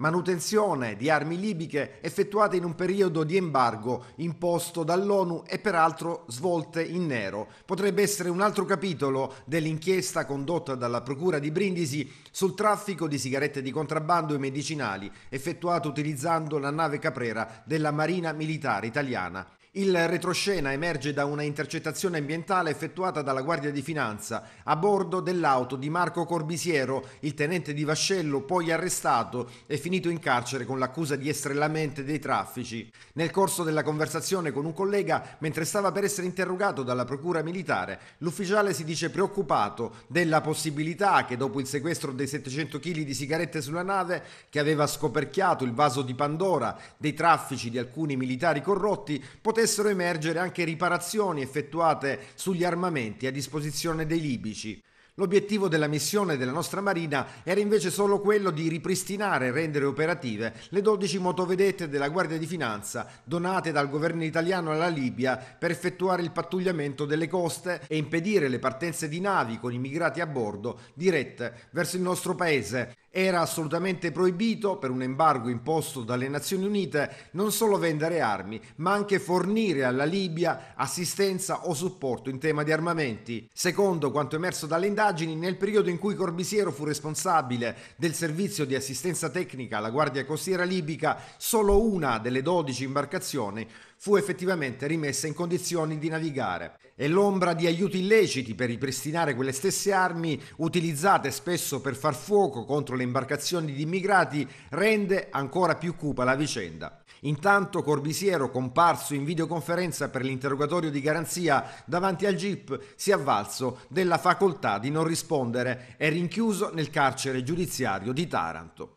manutenzione di armi libiche effettuate in un periodo di embargo imposto dall'ONU e peraltro svolte in nero. Potrebbe essere un altro capitolo dell'inchiesta condotta dalla Procura di Brindisi sul traffico di sigarette di contrabbando e medicinali effettuato utilizzando la nave Caprera della Marina Militare Italiana. Il retroscena emerge da una intercettazione ambientale effettuata dalla Guardia di Finanza a bordo dell'auto di Marco Corbisiero, il tenente di Vascello, poi arrestato e finito in carcere con l'accusa di estrellamente dei traffici. Nel corso della conversazione con un collega, mentre stava per essere interrogato dalla procura militare, l'ufficiale si dice preoccupato della possibilità che dopo il sequestro dei 700 kg di sigarette sulla nave, che aveva scoperchiato il vaso di Pandora, dei traffici di alcuni militari corrotti, potesse potessero emergere anche riparazioni effettuate sugli armamenti a disposizione dei libici. L'obiettivo della missione della nostra Marina era invece solo quello di ripristinare e rendere operative le 12 motovedette della Guardia di Finanza donate dal governo italiano alla Libia per effettuare il pattugliamento delle coste e impedire le partenze di navi con immigrati a bordo dirette verso il nostro paese era assolutamente proibito per un embargo imposto dalle Nazioni Unite non solo vendere armi, ma anche fornire alla Libia assistenza o supporto in tema di armamenti. Secondo quanto emerso dalle indagini, nel periodo in cui Corbisiero fu responsabile del servizio di assistenza tecnica alla Guardia Costiera libica, solo una delle 12 imbarcazioni fu effettivamente rimessa in condizioni di navigare. E l'ombra di aiuti illeciti per ripristinare quelle stesse armi utilizzate spesso per far fuoco contro le le imbarcazioni di immigrati rende ancora più cupa la vicenda. Intanto Corbisiero, comparso in videoconferenza per l'interrogatorio di garanzia davanti al GIP, si è avvalso della facoltà di non rispondere e rinchiuso nel carcere giudiziario di Taranto.